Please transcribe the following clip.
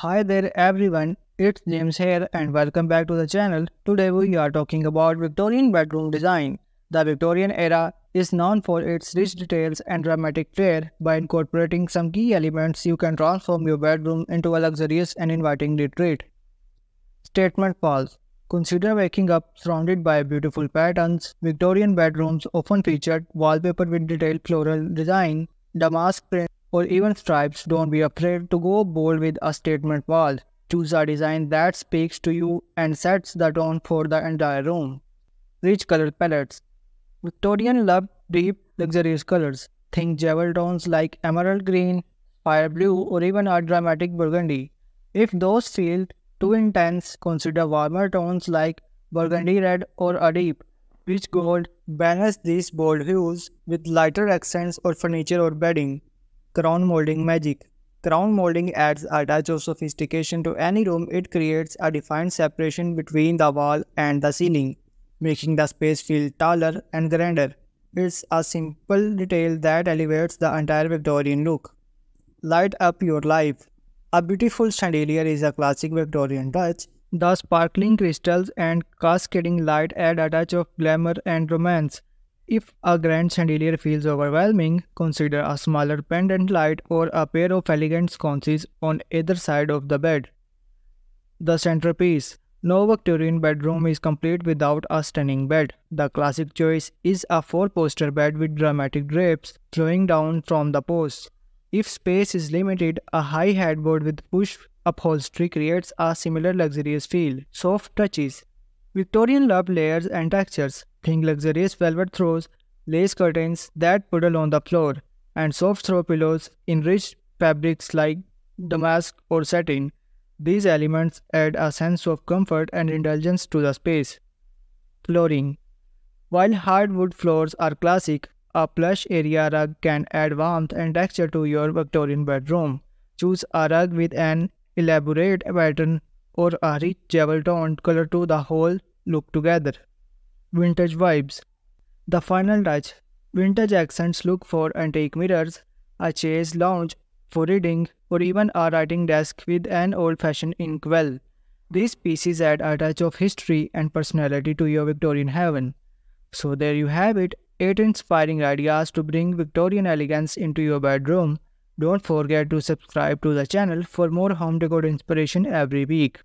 Hi there everyone, it's James here and welcome back to the channel. Today we are talking about Victorian bedroom design. The Victorian era is known for its rich details and dramatic flair. By incorporating some key elements, you can transform your bedroom into a luxurious and inviting retreat. Statement false. Consider waking up surrounded by beautiful patterns. Victorian bedrooms often featured wallpaper with detailed floral design, damask prints, or even stripes, don't be afraid to go bold with a statement wall. Choose a design that speaks to you and sets the tone for the entire room. Rich color palettes. Victorian loved deep, luxurious colors. Think jewel tones like emerald green, fire blue, or even a dramatic burgundy. If those feel too intense, consider warmer tones like burgundy red or a deep, rich gold balance these bold hues with lighter accents or furniture or bedding. Crown molding magic. Crown molding adds a touch of sophistication to any room. It creates a defined separation between the wall and the ceiling, making the space feel taller and grander. It's a simple detail that elevates the entire Victorian look. Light up your life. A beautiful chandelier is a classic Victorian touch. The sparkling crystals and cascading light add a touch of glamour and romance. If a grand chandelier feels overwhelming, consider a smaller pendant light or a pair of elegant sconces on either side of the bed. The centerpiece no Victorian bedroom is complete without a stunning bed. The classic choice is a four-poster bed with dramatic drapes flowing down from the posts. If space is limited, a high headboard with push upholstery creates a similar luxurious feel. Soft touches Victorian love layers and textures hung luxurious velvet throws, lace curtains that puddle on the floor, and soft throw pillows in rich fabrics like damask or satin. These elements add a sense of comfort and indulgence to the space. Flooring While hardwood floors are classic, a plush area rug can add warmth and texture to your Victorian bedroom. Choose a rug with an elaborate pattern or a rich jewel toned color to the whole look together vintage vibes. The final touch vintage accents look for antique mirrors, a chaise lounge for reading, or even a writing desk with an old fashioned inkwell. These pieces add a touch of history and personality to your Victorian heaven. So, there you have it 8 inspiring ideas to bring Victorian elegance into your bedroom. Don't forget to subscribe to the channel for more home decor inspiration every week.